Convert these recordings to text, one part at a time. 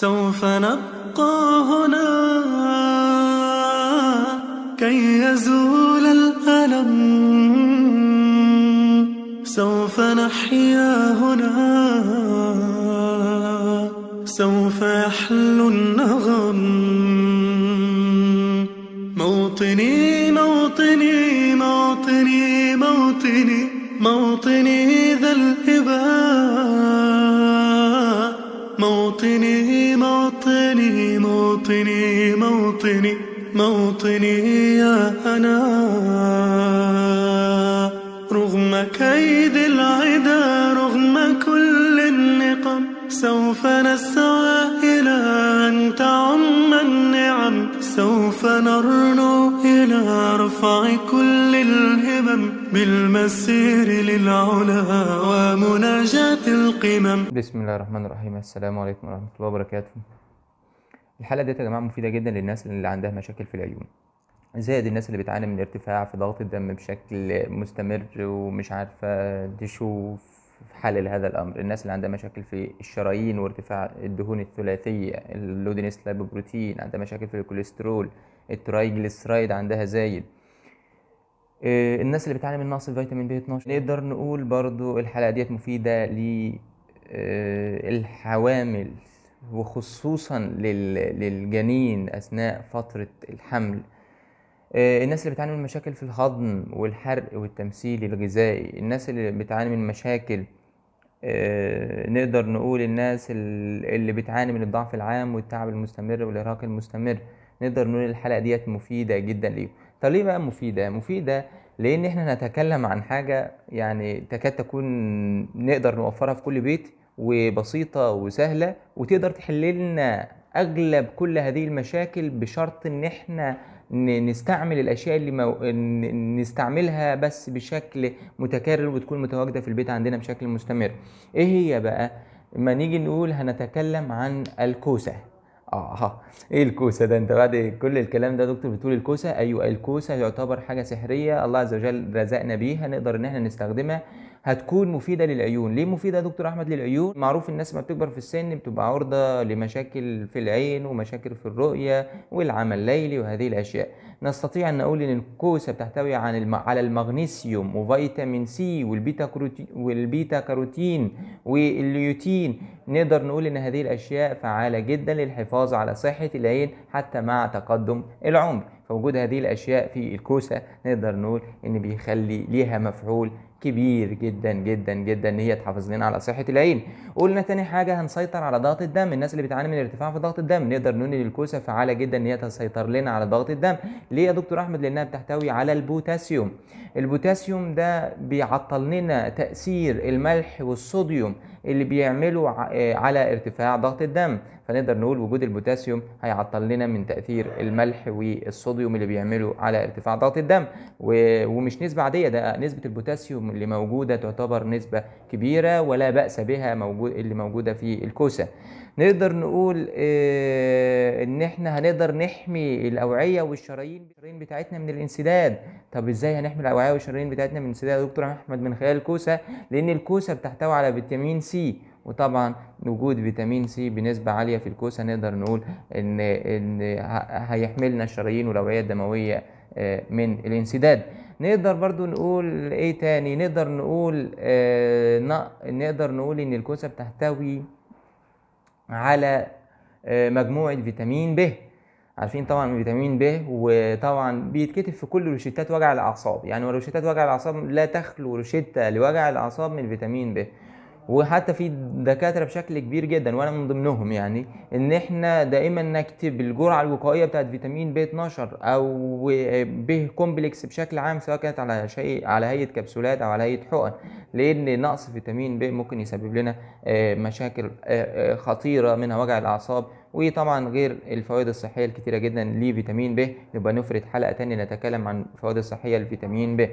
سوف نبقى هنا كي يزول الألم سوف نحيا هنا سوف يحلو النغم موطني موطني موطني موطني موطني ذا الإبان موطني موطني موطني يا أنا رغم كيد العدا رغم كل النقم سوف نسعى إلى أن تعم النعم سوف نرنو إلى رفع كل الهمم بالمسير للعلا ومناجاة القمم بسم الله الرحمن الرحيم السلام عليكم ورحمة الله وبركاته الحلقه ديت يا جماعه مفيده جدا للناس اللي عندها مشاكل في العيون زائد الناس اللي بتعاني من ارتفاع في ضغط الدم بشكل مستمر ومش عارفه تشوف حل لهذا الامر الناس اللي عندها مشاكل في الشرايين وارتفاع الدهون الثلاثيه اللودينس لابوبروتين عندها مشاكل في الكوليسترول الترايجليسرايد عندها زايد آه، الناس اللي بتعاني من نقص فيتامين بي 12 نقدر نقول برضو الحلقه ديت مفيده ل آه، الحوامل وخصوصا للجنين اثناء فتره الحمل آه، الناس اللي بتعاني من مشاكل في الهضم والحرق والتمثيل الغذائي الناس اللي بتعاني من مشاكل آه، نقدر نقول الناس اللي بتعاني من الضعف العام والتعب المستمر والارهاق المستمر نقدر نقول الحلقه ديت مفيده جدا ليهم طب ليه بقى مفيده مفيده لان احنا هنتكلم عن حاجه يعني تكاد تكون نقدر نوفرها في كل بيت وبسيطة وسهلة وتقدر تحل لنا أغلب كل هذه المشاكل بشرط إن إحنا نستعمل الأشياء اللي مو... نستعملها بس بشكل متكرر وتكون متواجدة في البيت عندنا بشكل مستمر. إيه هي بقى؟ ما نيجي نقول هنتكلم عن الكوسة. اه ايه الكوسه ده انت بعد كل الكلام ده دكتور بتقول الكوسه ايوه الكوسه يعتبر حاجه سحريه الله عز وجل رزقنا بيها نقدر ان احنا نستخدمها هتكون مفيده للعيون ليه مفيده يا دكتور احمد للعيون معروف الناس ما بتكبر في السن بتبقى عرضه لمشاكل في العين ومشاكل في الرؤيه والعمل الليلي وهذه الاشياء نستطيع ان نقول ان الكوسه بتحتوي عن الم... على المغنيسيوم وفيتامين سي والبيتا كروتين والبيتا كاروتين والليوتين نقدر نقول ان هذه الاشياء فعاله جدا للحفاظ على صحه العين حتى مع تقدم العمر فوجود هذه الاشياء في الكوسه نقدر نقول ان بيخلي ليها مفعول كبير جدا جدا جدا ان هي تحافظ لنا على صحه العين قلنا تاني حاجه هنسيطر على ضغط الدم الناس اللي بتعاني من ارتفاع في ضغط الدم نقدر نقول ان الكوسه فعاله جدا ان هي تسيطر لنا على ضغط الدم ليه يا دكتور احمد لانها بتحتوي على البوتاسيوم البوتاسيوم ده بيعطل لنا تاثير الملح والصوديوم اللي بيعملوا آه، على ارتفاع ضغط الدم فنقدر نقول وجود البوتاسيوم هيعطل لنا من تاثير الملح والصوديوم اللي بيعمله على ارتفاع ضغط الدم ومش نسبه عاديه ده نسبه البوتاسيوم اللي موجوده تعتبر نسبه كبيره ولا باس بها موجود اللي موجوده في الكوسه نقدر نقول آه، ان احنا هنقدر نحمي الاوعيه والشرايين بتاعتنا من الانسداد طب ازاي هنحمي الاوعيه والشرايين بتاعتنا من الانسداد يا دكتور احمد من خلال الكوسه لان الكوسه بتحتوي على فيتامين سي وطبعا وجود فيتامين سي بنسبة عالية في الكوسة نقدر نقول إن إن هيحملنا الشرايين والأوعية الدموية آه، من الانسداد نقدر برضو نقول ايه تاني نقدر نقول آه، نقدر نقول ان الكوسه بتحتوي على آه، مجموعه فيتامين ب عارفين طبعا فيتامين ب وطبعا بيتكتب في كل روشتات وجع الاعصاب يعني روشتات وجع الاعصاب لا تخلو روشته لوجع الاعصاب من فيتامين ب وحتى في دكاتره بشكل كبير جدا وانا من ضمنهم يعني ان احنا دائما نكتب الجرعه الوقائيه بتاعت فيتامين ب 12 او ب كومبلكس بشكل عام سواء كانت على شيء على هيئه كبسولات او على هيئه حقن لان نقص فيتامين ب ممكن يسبب لنا آه، مشاكل آه، آه، خطيره منها وجع الاعصاب وطبعا غير الفوائد الصحيه الكتيره جدا لفيتامين ب نبقى نفرد حلقه تانية نتكلم عن الفوائد الصحيه لفيتامين ب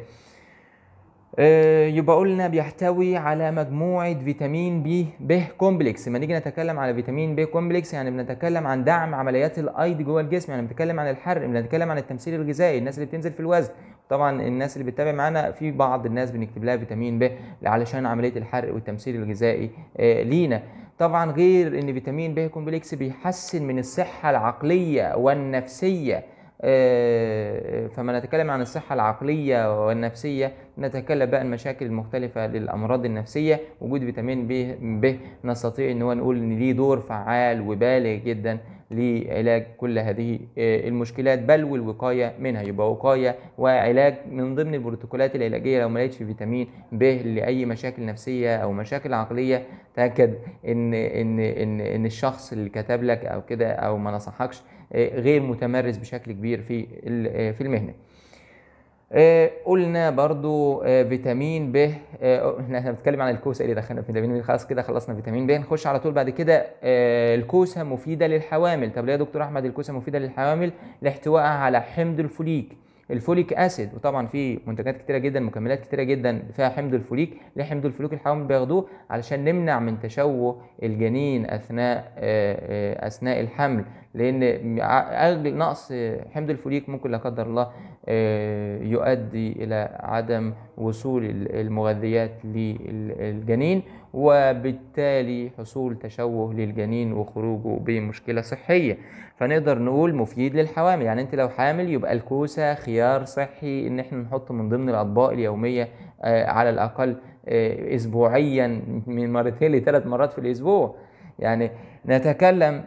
آه، يبقى قلنا بيحتوي على مجموعة فيتامين بي ب كومبلكس لما نيجي نتكلم على فيتامين ب كومبلكس يعني بنتكلم عن دعم عمليات الايض جوه الجسم يعني بنتكلم عن الحرق بنتكلم عن التمثيل الغذائي الناس اللي بتنزل في الوزن طبعا الناس اللي بتتابع معانا في بعض الناس بنكتب لها فيتامين ب علشان عملية الحرق والتمثيل الغذائي آه، لينا طبعا غير ان فيتامين ب كومبلكس بيحسن من الصحة العقلية والنفسية آه، فما نتكلم عن الصحة العقلية والنفسية نتكلم بقى المشاكل المختلفة للأمراض النفسية وجود فيتامين ب ب نستطيع إن هو نقول إن ليه دور فعال وبالغ جدا لعلاج كل هذه آه، المشكلات بل والوقاية منها يبقى وقاية وعلاج من ضمن البروتوكولات العلاجية لو ما لقيتش فيتامين ب لأي مشاكل نفسية أو مشاكل عقلية تأكد إن إن إن إن الشخص اللي كتب لك أو كده أو ما نصحكش آه، غير متمرس بشكل كبير في آه، في المهنه آه، قلنا برضو فيتامين ب احنا بنتكلم عن الكوسه اللي دخلنا في فيتامين ب خلاص كده خلصنا فيتامين ب نخش على طول بعد كده الكوسه مفيده للحوامل طب ليه يا دكتور احمد الكوسه مفيده للحوامل لاحتوائها على حمض الفوليك الفوليك اسيد وطبعا في منتجات كتيره جدا مكملات كتيره جدا فيها حمض الفوليك ليه حمض الفوليك الحيوان بياخدوه علشان نمنع من تشوه الجنين اثناء آه، آه، اثناء الحمل لان نقص حمض الفوليك ممكن لا قدر الله آه، يؤدي إلى عدم وصول المغذيات للجنين وبالتالي حصول تشوه للجنين وخروجه بمشكلة صحية فنقدر نقول مفيد للحوامل يعني انت لو حامل يبقى الكوسة خيار صحي ان احنا نحطه من ضمن الأطباق اليومية آه، على الأقل آه، أسبوعيا من مرتين لثلاث مرات في الأسبوع يعني نتكلم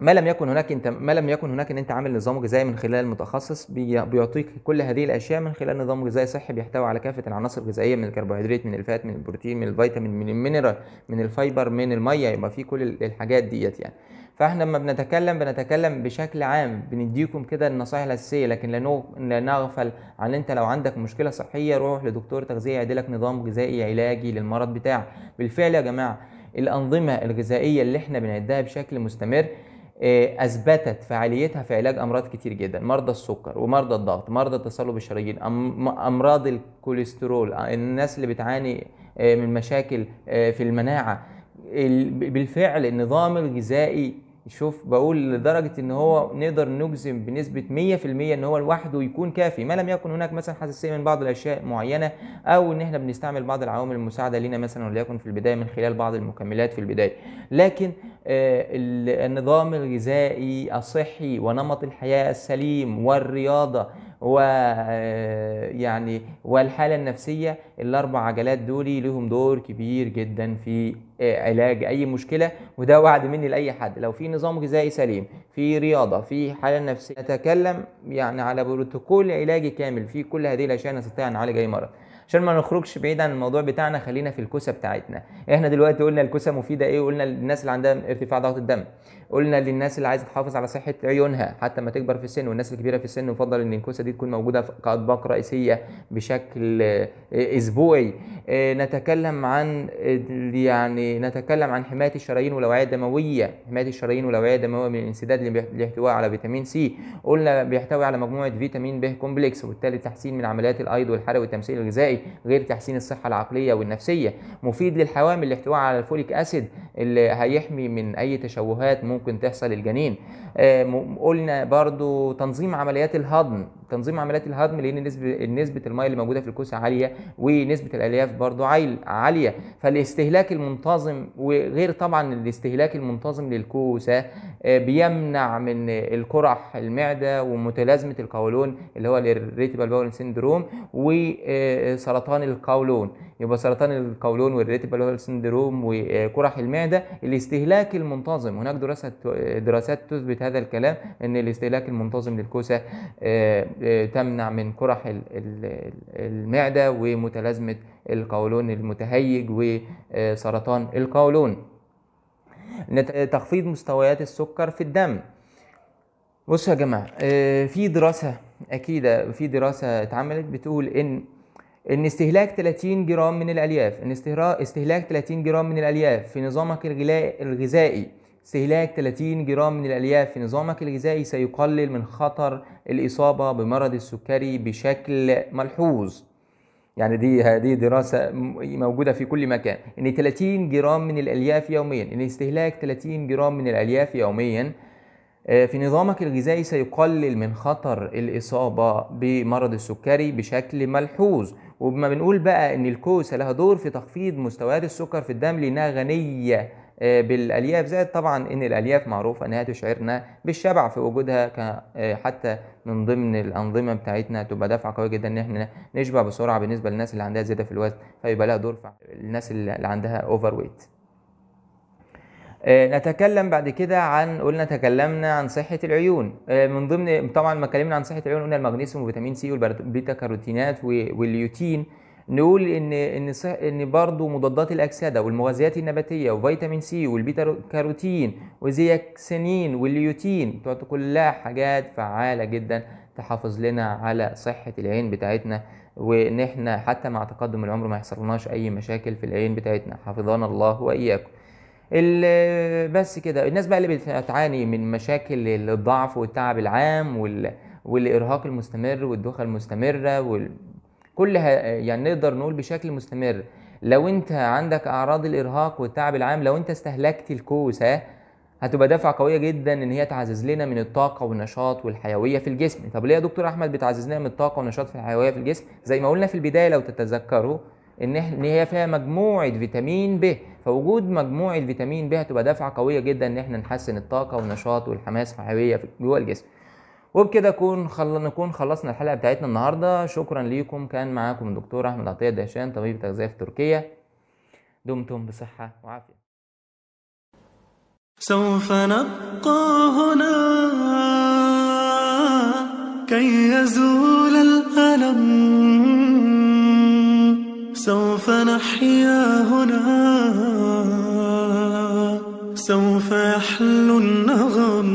ما لم يكن هناك انت ما لم يكن هناك ان انت عامل نظام غذائي من خلال المتخصص بيعطيك كل هذه الاشياء من خلال نظام غذائي صحي بيحتوي على كافه العناصر الغذائيه من الكربوهيدرات من الفات من البروتين من الفيتامين من المينرال من الفايبر من الميه يبقى في كل الحاجات ديت يعني فاحنا لما بنتكلم بنتكلم بشكل عام بنديكم كده النصائح الاساسيه لكن لا نغفل عن انت لو عندك مشكله صحيه روح لدكتور تغذيه يعدلك نظام غذائي علاجي للمرض بتاعك بالفعل يا جماعه الانظمه الغذائيه اللي احنا بنعدها بشكل مستمر آه، اثبتت فعاليتها في علاج امراض كتير جدا مرضى السكر ومرضى الضغط مرضى تصلب الشرايين امراض الكوليسترول آه، الناس اللي بتعاني آه، من مشاكل في المناعه بالفعل النظام الغذائي شوف بقول لدرجه ان هو نقدر نجزم بنسبه 100% ان هو لوحده يكون كافي ما لم يكن هناك مثلا حساسيه من بعض الاشياء معينه او ان احنا بنستعمل بعض العوامل المساعده لنا مثلا وليكن في البدايه من خلال بعض المكملات في البدايه لكن آه، النظام الغذائي الصحي ونمط الحياه السليم والرياضه ويعني آه، والحالة النفسية الأربع عجلات دول لهم دور كبير جدا في آه، علاج أي مشكلة وده وعد مني لأي حد لو في نظام غذائي سليم في رياضة في حالة نفسية نتكلم يعني على بروتوكول علاجي كامل في كل هذه الأشياء نستطيع أن نعالج أي مرض عشان ما نخرجش بعيد عن الموضوع بتاعنا خلينا في الكوسه بتاعتنا احنا دلوقتي قلنا الكوسه مفيده ايه قلنا للناس اللي عندها ارتفاع ضغط الدم قلنا للناس اللي عايزه تحافظ على صحه عيونها حتى ما تكبر في السن والناس الكبيره في السن يفضل ان الكوسه دي تكون موجوده كاطباق رئيسيه بشكل آه، اسبوعي آه، نتكلم عن آه، يعني نتكلم عن حمايه الشرايين والاوعيه الدمويه حمايه الشرايين والاوعيه الدمويه من الانسداد للاحتواء على فيتامين سي قلنا بيحتوي على مجموعه فيتامين ب كومبلكس وبالتالي تحسين من عمليات الايض والحرق والتمثيل الغذائي ازاي غير تحسين الصحة العقلية والنفسية مفيد للحوامل الاحتواء على الفوليك أسيد اللي هيحمي من أي تشوهات ممكن تحصل للجنين آه، قلنا برضو تنظيم عمليات الهضم تنظيم عمليات الهضم لأن نسبة نسبة المية اللي موجودة في الكوسة عالية ونسبة الألياف برضو عالية فالاستهلاك المنتظم وغير طبعا الاستهلاك المنتظم للكوسة آه، بيمنع من القرح المعدة ومتلازمة القولون اللي هو الريتبال باول سيندروم و آه، سرطان القولون يبقى سرطان القولون والريتيبال سندروم وقرح المعده الاستهلاك المنتظم هناك دراسات دراسات تثبت هذا الكلام ان الاستهلاك المنتظم للكوسه آه، آه، تمنع من قرح المعده ومتلازمه القولون المتهيج وسرطان آه، القولون تخفيض مستويات السكر في الدم بصوا يا جماعه في دراسه اكيد في دراسه اتعملت بتقول ان ان استهلاك 30 جرام من الالياف ان استهلاك 30 جرام من الالياف في نظامك الغذائي استهلاك 30 جرام من الالياف في نظامك الغذائي سيقلل من خطر الاصابه بمرض السكري بشكل ملحوظ يعني دي هذه دراسة موجودة في كل مكان إن 30 جرام من الألياف يوميا إن استهلاك 30 جرام من الألياف يوميا آه، في نظامك الغذائي سيقلل من خطر الإصابة بمرض السكري بشكل ملحوظ وبما بنقول بقى ان الكوسة لها دور في تخفيض مستويات السكر في الدم لأنها غنية آه، بالالياف زائد طبعا ان الالياف معروفه انها تشعرنا بالشبع في وجودها آه، حتى من ضمن الانظمه بتاعتنا تبقى دافعه قويه جدا ان احنا نشبع بسرعه بالنسبه للناس اللي عندها زياده في الوزن فيبقى لها دور في الناس اللي عندها اوفر ويت آه، نتكلم بعد كده عن قلنا تكلمنا عن صحه العيون آه، من ضمن طبعا ما اتكلمنا عن صحه العيون قلنا المغنيسيوم وفيتامين سي والبيتا كاروتينات والليوتين نقول ان ان ان برضه مضادات الاكسده والمغذيات النباتيه وفيتامين سي والبيتا كاروتين وزياكسينين والليوتين كلها حاجات فعاله جدا تحافظ لنا على صحه العين بتاعتنا وان احنا حتى مع تقدم العمر ما يحصلناش اي مشاكل في العين بتاعتنا حفظنا الله واياكم بس كده الناس بقى اللي بتعاني من مشاكل الضعف والتعب العام وال... والارهاق المستمر والدوخه المستمره وال... كل ه... يعني نقدر نقول بشكل مستمر لو انت عندك اعراض الارهاق والتعب العام لو انت استهلكت الكوسه هتبقى دافعة قوية جدا ان هي تعزز لنا من الطاقة والنشاط والحيوية في الجسم طب ليه يا دكتور احمد بتعزز لنا من الطاقة والنشاط في الحيوية في الجسم زي ما قلنا في البداية لو تتذكروا ان هي فيها مجموعه فيتامين ب فوجود مجموعه فيتامين ب هتبقى دافعه قويه جدا ان احنا نحسن الطاقه والنشاط والحماس الحيويه جوه الجسم وبكده كون خل... نكون خلصنا الحلقه بتاعتنا النهارده شكرا ليكم كان معاكم الدكتور احمد عطيه دهشان طبيب تغذيه في تركيا دمتم بصحه وعافيه سوف نبقى هنا كي يزول الألم سوف نحيا هنا سوف يحلو النغم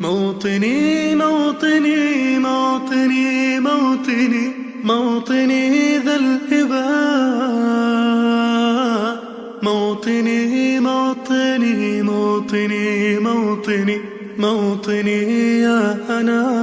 موطني موطني موطني موطني موطني ذا الإباء موطني موطني موطني موطني موطني يا أنا